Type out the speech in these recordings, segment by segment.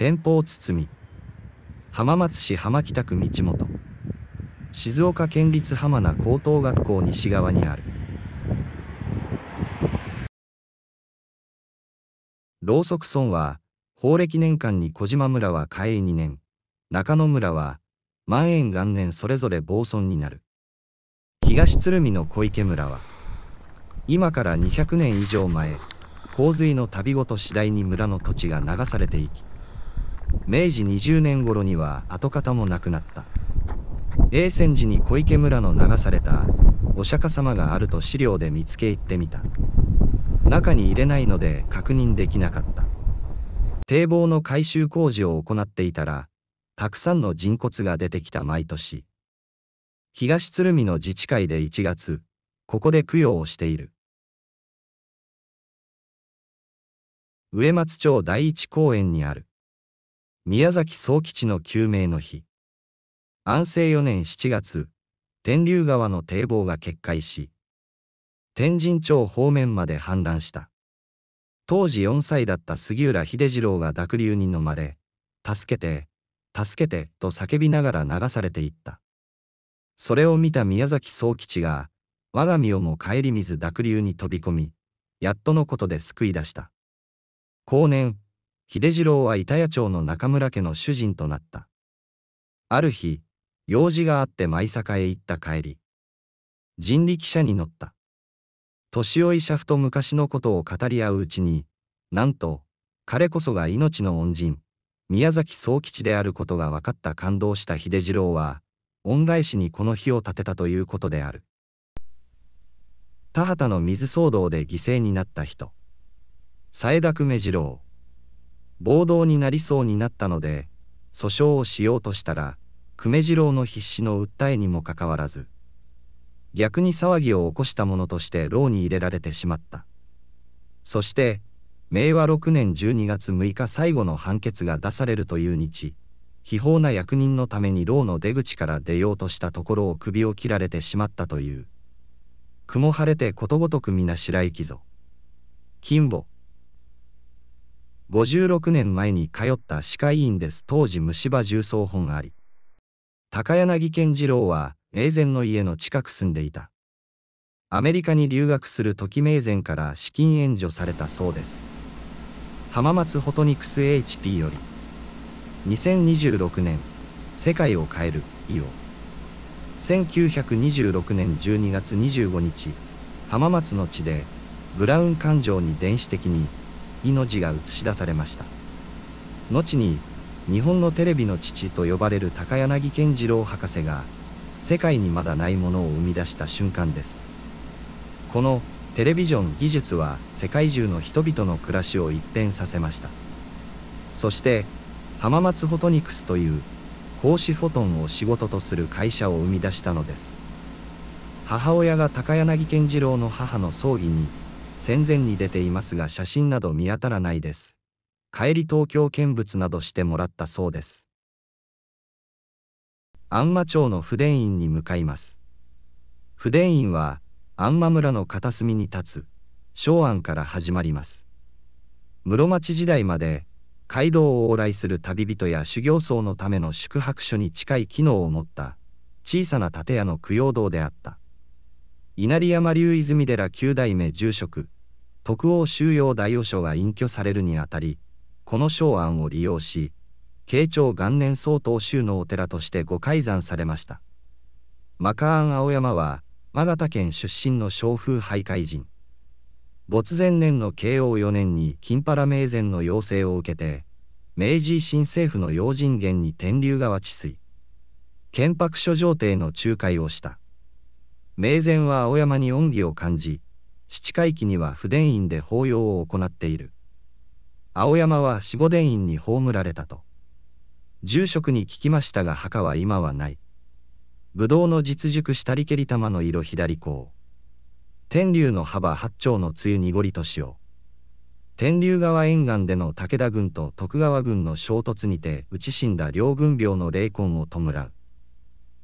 連邦堤浜松市浜北区道元静岡県立浜名高等学校西側にあるろうそく村は法暦年間に小島村は嘉永2年中野村は万延元年それぞれ暴村になる東鶴見の小池村は今から200年以上前洪水の旅ごと次第に村の土地が流されていき明治20年頃には跡形もなくなった永泉寺に小池村の流されたお釈迦様があると資料で見つけ行ってみた中に入れないので確認できなかった堤防の改修工事を行っていたらたくさんの人骨が出てきた毎年東鶴見の自治会で1月ここで供養をしている上松町第一公園にある宮崎総吉の救命の日。安政4年7月、天竜川の堤防が決壊し、天神町方面まで氾濫した。当時4歳だった杉浦秀次郎が濁流に飲まれ、助けて、助けて、と叫びながら流されていった。それを見た宮崎総吉が、我が身をも顧みず濁流に飛び込み、やっとのことで救い出した。後年、秀次郎は板谷町の中村家の主人となった。ある日、用事があって舞坂へ行った帰り。人力車に乗った。年老い車夫と昔のことを語り合ううちに、なんと、彼こそが命の恩人、宮崎総吉であることが分かった感動した秀次郎は、恩返しにこの日を立てたということである。田畑の水騒動で犠牲になった人。佐枝久米次郎。暴動になりそうになったので、訴訟をしようとしたら、久米次郎の必死の訴えにもかかわらず、逆に騒ぎを起こした者として牢に入れられてしまった。そして、明和6年12月6日最後の判決が出されるという日、非法な役人のために牢の出口から出ようとしたところを首を切られてしまったという。雲晴れてことごとく皆白いぞ。金母。56年前に通った歯科医院です当時虫歯重曹本あり。高柳健次郎は、名前の家の近く住んでいた。アメリカに留学する時名前から資金援助されたそうです。浜松ホトニクス HP より、2026年、世界を変える、イオ。1926年12月25日、浜松の地で、ブラウン環状に電子的に命が映し出されました後に日本のテレビの父と呼ばれる高柳健次郎博士が世界にまだないものを生み出した瞬間ですこのテレビジョン技術は世界中の人々の暮らしを一変させましたそして浜松フォトニクスという光子フォトンを仕事とする会社を生み出したのです母親が高柳健次郎の母の葬儀に戦前に出ていますが写真など見当たらないです。帰り東京見物などしてもらったそうです。安間町の不伝院に向かいます。不伝院は安間村の片隅に立つ昭安から始まります。室町時代まで街道を往来する旅人や修行僧のための宿泊所に近い機能を持った小さな建屋の供養堂であった。稲荷山龍泉寺9代目住職、徳王収容大御所が隠居されるにあたり、この章案を利用し、慶長元年総統州のお寺として改開山されました。マカーン青山は、マガ県出身の商風徘徊人。没前年の慶応4年に金原名前の要請を受けて、明治維新政府の要人源に天竜川治水、建白書上帝の仲介をした。明前は青山に恩義を感じ、七回忌には不伝院で法要を行っている。青山は四五伝院に葬られたと。住職に聞きましたが墓は今はない。ぶどうの実熟したりけり玉の色左光。天竜の幅八丁の露濁りとしよう。天竜川沿岸での武田軍と徳川軍の衝突にて打ち死んだ両軍病の霊魂を弔う。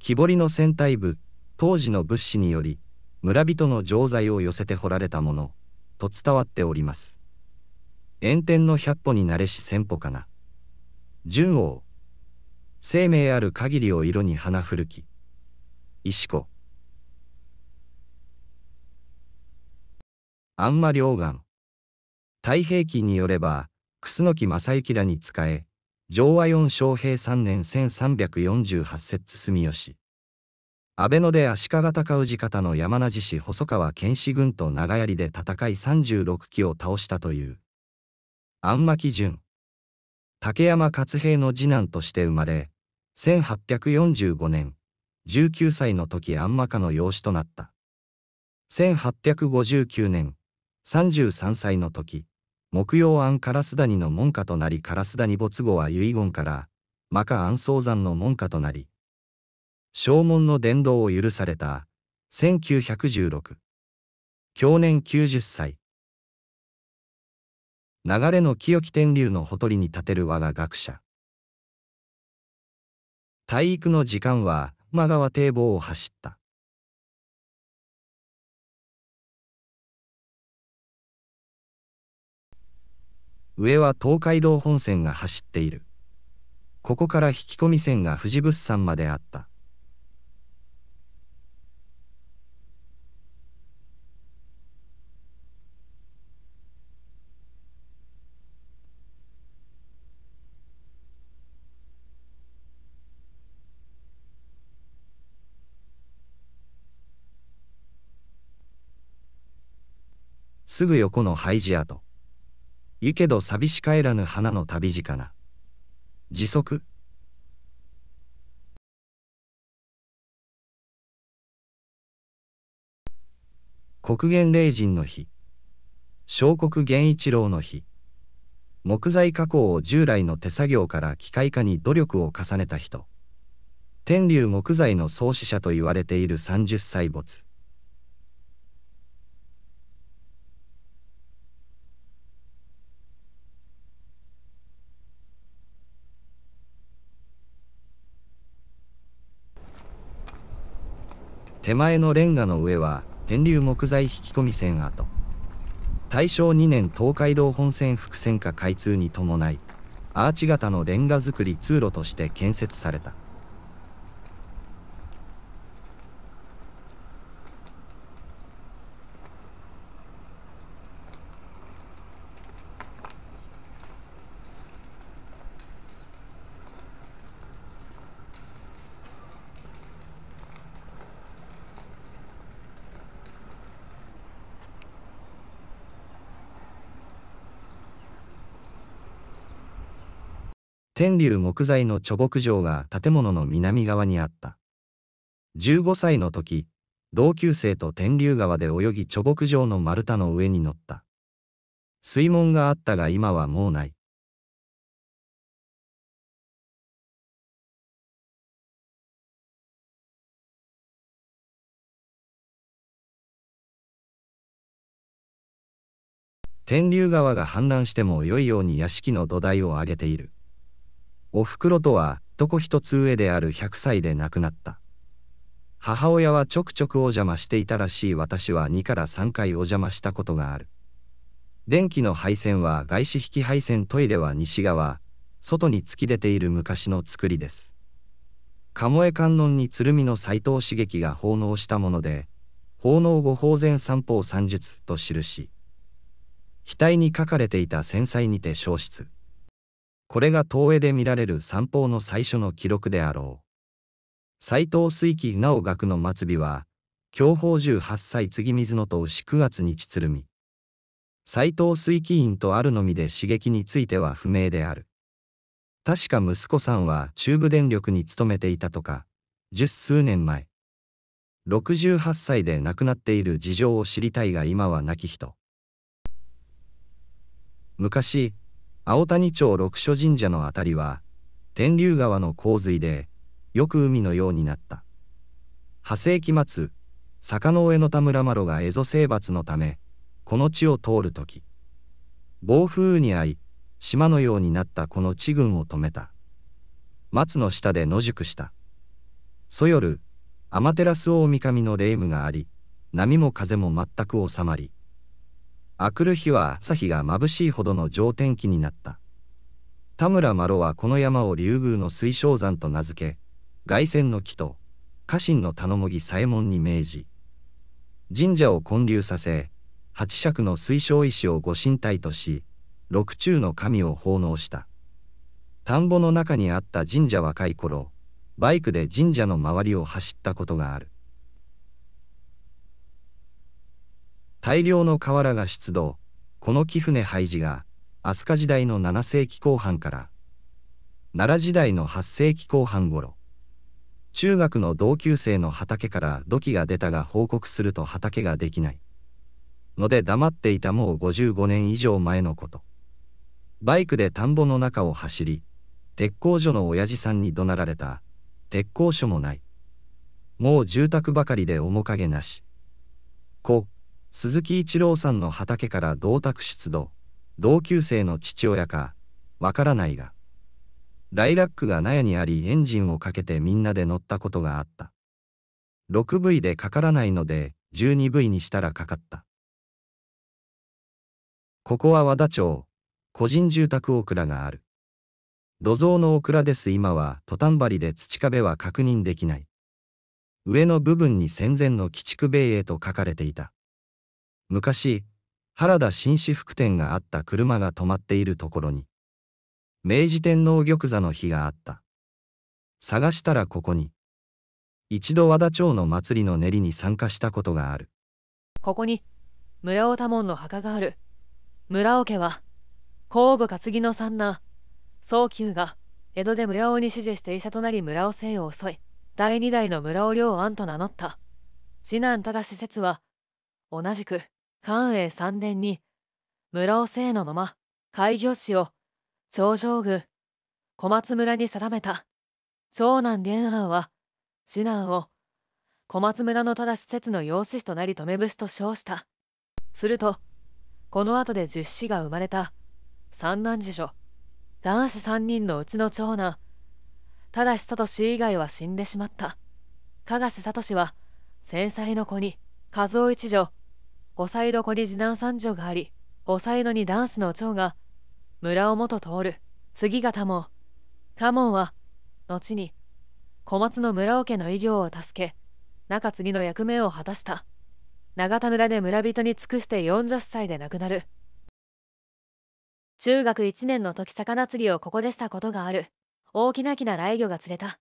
木彫りの戦隊部、当時の物資により村人の錠剤を寄せて掘られたものと伝わっております炎天の百歩に慣れし千歩かな純王生命ある限りを色に花古き石子あんま両岸太平記によれば楠木正幸らに仕え上和四将平三年1348節住吉安倍野で足利尊氏方の山名氏細川剣士軍と長槍で戦い36機を倒したという。安巻淳。竹山勝平の次男として生まれ、1845年、19歳の時安間家の養子となった。1859年、33歳の時、木曜安。烏谷の門下となり烏谷没後は遺言から、真訶安宗山の門下となり、正門の伝道を許された、1916。去年90歳。流れの清き天竜のほとりに立てる我が学者。体育の時間は、間川堤防を走った。上は東海道本線が走っている。ここから引き込み線が富士物産まであった。すぐ横の廃寺跡。ゆけど寂し帰らぬ花の旅路かな。時速国元霊人の日。小国源一郎の日。木材加工を従来の手作業から機械化に努力を重ねた人。天竜木材の創始者と言われている30歳没。手前のレンガの上は天竜木材引き込み線跡大正2年東海道本線複線化開通に伴いアーチ型のレンガ造り通路として建設された。天竜木材の貯木場が建物の南側にあった。15歳の時、同級生と天竜川で泳ぎ貯木場の丸太の上に乗った。水門があったが今はもうない。天竜川が氾濫しても良いように屋敷の土台を上げている。お袋とは、どこ一つ上である100歳で亡くなった。母親はちょくちょくお邪魔していたらしい私は2から3回お邪魔したことがある。電気の配線は外資引き配線トイレは西側、外に突き出ている昔の作りです。鴨江観音に鶴見の斎藤茂樹が奉納したもので、奉納後法前三法三術と記し、額に書かれていた繊細にて消失。これが東映で見られる散歩の最初の記録であろう。斎藤水木直学の末尾は、享保十八歳次水野と牛9月に鶴見。斎藤水木院とあるのみで刺激については不明である。確か息子さんは中部電力に勤めていたとか、十数年前。68歳で亡くなっている事情を知りたいが今は亡き人。昔、青谷町六所神社の辺りは、天竜川の洪水で、よく海のようになった。派世紀末、坂の上の田村麻呂が蝦夷征伐のため、この地を通るとき、暴風雨に遭い、島のようになったこの地群を止めた。松の下で野宿した。そよる、天照大神の霊夢があり、波も風も全く収まり、明くる日は朝日が眩しいほどの上天気になった。田村麻呂はこの山を竜宮の水晶山と名付け、凱旋の木と家臣の頼もぎ左衛門に命じ、神社を建立させ、八尺の水晶石をご神体とし、六中の神を奉納した。田んぼの中にあった神社若い頃、バイクで神社の周りを走ったことがある。大量の瓦が出土、この木船廃寺が、飛鳥時代の7世紀後半から、奈良時代の8世紀後半頃、中学の同級生の畑から土器が出たが報告すると畑ができない。ので黙っていたもう55年以上前のこと。バイクで田んぼの中を走り、鉄工所の親父さんに怒鳴られた、鉄工所もない。もう住宅ばかりで面影なし。こ、鈴木一郎さんの畑から銅鐸出土同級生の父親かわからないがライラックが納屋にありエンジンをかけてみんなで乗ったことがあった 6V でかからないので 12V にしたらかかったここは和田町個人住宅オクラがある土蔵のオクラです今はトタン張りで土壁は確認できない上の部分に戦前の鬼畜米英と書かれていた昔、原田紳士服店があった車が止まっているところに、明治天皇玉座の日があった。探したらここに、一度和田町の祭りの練りに参加したことがある。ここに、村尾多門の墓がある。村尾家は、後部担ぎの三男、早久が、江戸で村尾に指示して医者となり村尾姓を襲い、第二代の村尾良安と名乗った。次男ただ施設は、同じく、寛永三年に村を姓のまま開業士を長城宮小松村に定めた長男玄安は次男を小松村のただ施設の養子となり留伏と称したするとこの後で十子が生まれた三男次女男子三人のうちの長男ただし聡以外は死んでしまった加賀志聡は千歳の子に和夫一女おさいろこに次男三女があり、おさいのに男子の長が、村を元通る、次がも門。多門は、後に、小松の村尾家の異業を助け、中継ぎの役目を果たした。長田村で村人に尽くして40歳で亡くなる。中学1年の時魚釣りをここでしたことがある。大きな木な雷魚が釣れた。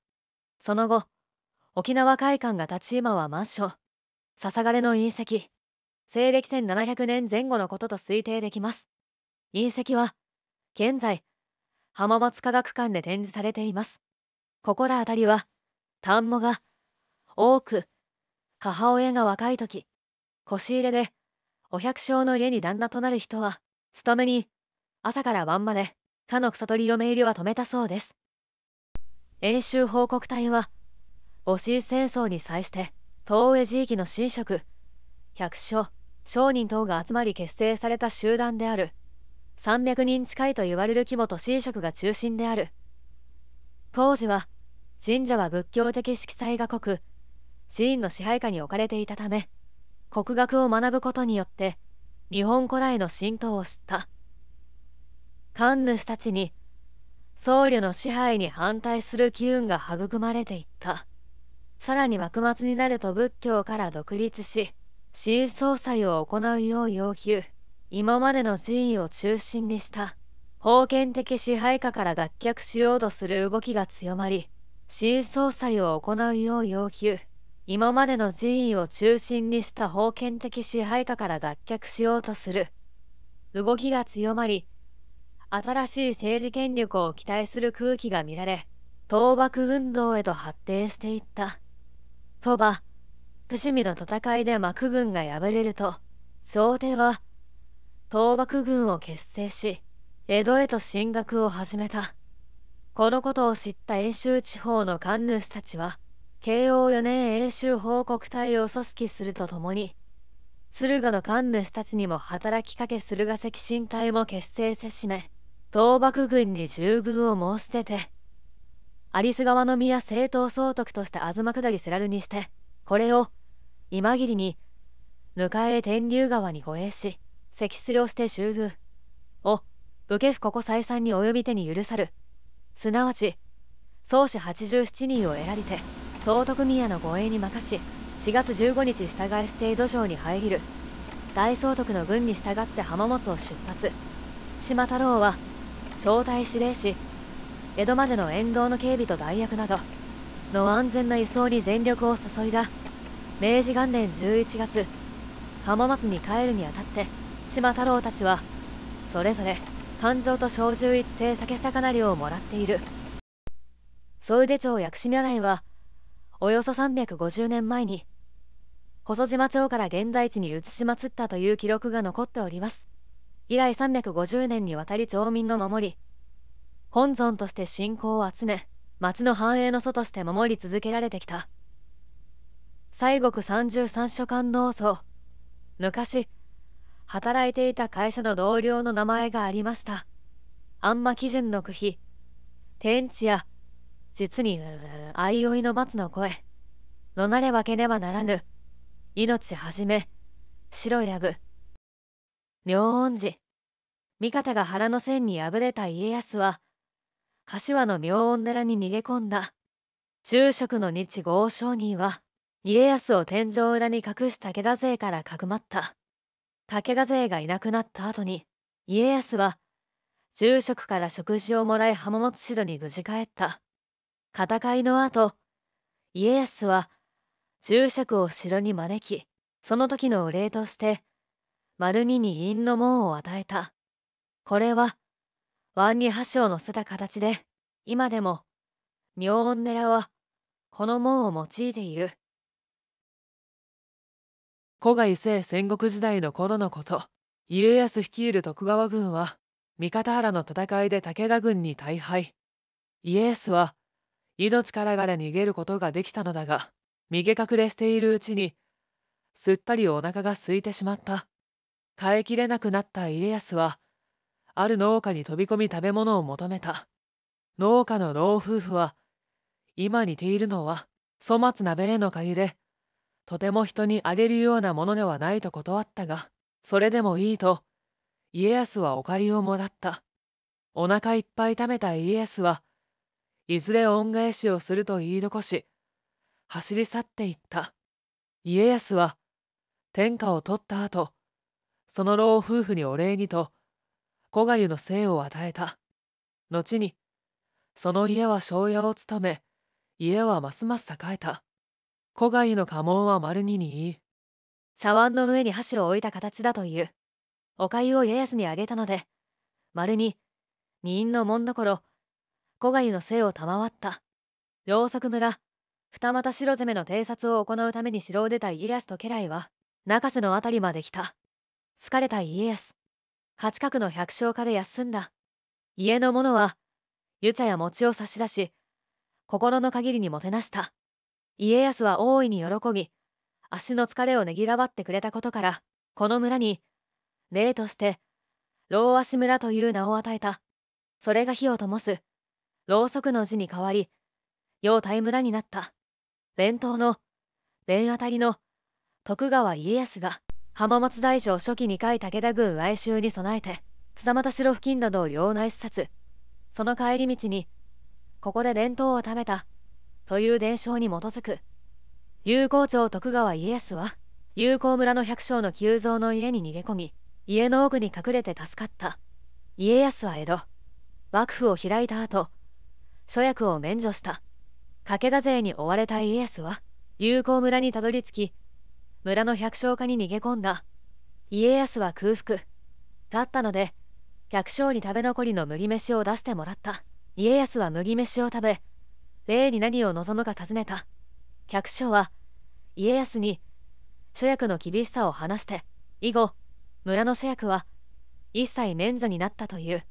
その後、沖縄会館が立ち今は満さ笹枯れの隕石、西暦1700年前後のことと推定できます。隕石は、現在、浜松科学館で展示されています。ここら辺りは、田んぼが多く、母親が若い時、腰入れで、お百姓の家に旦那となる人は、勤めに、朝から晩まで、かの草取り嫁入りは止めたそうです。演習報告隊は、戊辰戦争に際して、東江地域の神職、百姓、商人等が集まり結成された集団である300人近いと言われる規模と神職が中心である当時は神社は仏教的色彩が濃く寺院の支配下に置かれていたため国学を学ぶことによって日本古来の神道を知った神主たちに僧侶の支配に反対する機運が育まれていったさらに幕末になると仏教から独立し新総裁を行うよう要求、今までの人位を中心にした封建的支配下から脱却しようとする動きが強まり、新総裁を行うよう要求、今までの人位を中心にした封建的支配下から脱却しようとする動きが強まり、新しい政治権力を期待する空気が見られ、倒幕運動へと発展していった。とば、伏見の戦いで幕軍が敗れると、朝廷は、倒幕軍を結成し、江戸へと進学を始めた。このことを知った遠州地方の官主たちは、慶応4年遠州報告隊を組織するとともに、駿河の官主たちにも働きかけ駿河赤新隊も結成せしめ、倒幕軍に従軍を申し出て、有栖川宮政党総督として東下りせらるにして、これを今霧に、迎え天竜川に護衛し、積水をして集遇。を、武家府ここ再三に及び手に許さる。すなわち、宗師87人を得られて、総督宮の護衛に任し、4月15日従い、指定土壌に入りる。大総督の軍に従って浜松を出発。島太郎は、招待指令し、江戸までの沿道の警備と代役など、の安全な輸送に全力を注いだ。明治元年11月浜松に帰るにあたって島太郎たちはそれぞれ誕生と小獣一定酒魚料をもらっている総出町薬師如来はおよそ350年前に細島町から現在地に移しまつったという記録が残っております以来350年にわたり町民の守り本尊として信仰を集め町の繁栄の祖として守り続けられてきた西国三十三所官農村。昔働いていた会社の同僚の名前がありましたあんま基準の句碑天地や実に相生の松の声のなれわけねばならぬ命はじめ白やぶ妙恩寺味方が腹の線に敗れた家康は柏の妙音寺に逃げ込んだ昼食の日豪商人は家康を天井裏に隠す武田勢からかくまった。武田勢がいなくなった後に、家康は、住職から食事をもらい浜松城に無事帰った。戦いの後、家康は、住職を城に招き、その時のお礼として、丸二に陰の門を与えた。これは、腕に箸を乗せた形で、今でも、妙音寺は、この門を用いている。古賀伊勢戦国時代の頃のこと家康率いる徳川軍は三方原の戦いで武田軍に大敗家康は命からがら逃げることができたのだが逃げ隠れしているうちにすっかりお腹が空いてしまった耐えきれなくなった家康はある農家に飛び込み食べ物を求めた農家の老夫婦は今似ているのは粗末なベレの鍵でとても人にあげるようなものではないと断ったがそれでもいいと家康はお借りをもらったお腹いっぱい食べた家康はいずれ恩返しをすると言い残し走り去っていった家康は天下を取った後その老夫婦にお礼にと小狩の姓を与えた後にその家は庄屋を務め家はますます栄えた古外の家紋は丸にに茶碗の上に箸を置いた形だという。お粥を家康にあげたので、丸に、二院の門どころ、古外の姓を賜った。ろうそく村、二股白攻めの偵察を行うために城を出た家康と家来は、中瀬の辺りまで来た。疲れた家康。家近くの百姓家で休んだ。家の者は、湯茶や餅を差し出し、心の限りにもてなした。家康は大いに喜び、足の疲れをねぎらわってくれたことから、この村に、例として、老足村という名を与えた。それが火を灯す、ろうそくの字に変わり、陽体村になった。弁当の、弁あたりの、徳川家康が、浜松大将初期2回武田軍哀愁に備えて、津田又城付近などを領内視察。その帰り道に、ここで弁当を貯めた。という伝承に基づく友好町徳川家康は友好村の百姓の急増の家に逃げ込み家の奥に隠れて助かった家康は江戸幕府を開いた後諸役を免除した武田勢に追われた家康は友好村にたどり着き村の百姓家に逃げ込んだ家康は空腹だったので百姓に食べ残りの麦飯を出してもらった家康は麦飯を食べ米に何を望むか尋ねた百姓は家康に諸役の厳しさを話して以後村の諸役は一切免除になったという